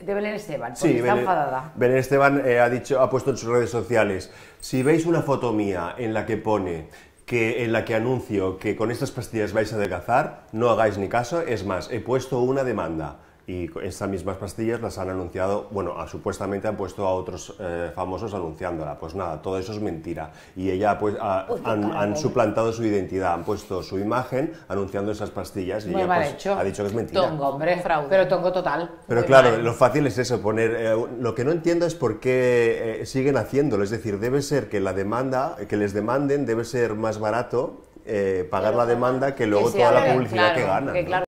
De Belén Esteban, está enfadada. Belén Esteban eh, ha, dicho, ha puesto en sus redes sociales, si veis una foto mía en la que pone que en la que anuncio que con estas pastillas vais a adelgazar, no hagáis ni caso, es más, he puesto una demanda y esas mismas pastillas las han anunciado, bueno, ah, supuestamente han puesto a otros eh, famosos anunciándola. Pues nada, todo eso es mentira. Y ella, pues, han, suplantado su identidad, han puesto su imagen anunciando esas pastillas y ella pues, ha dicho que es mentira. hombre, fraude. Pero tongo total. Pero claro, lo fácil es eso, poner. Eh, lo que no entiendo es por qué eh, siguen haciéndolo. Es decir, debe ser que la demanda, que les demanden, debe ser más barato pagar la demanda que luego toda la publicidad que ganan. claro,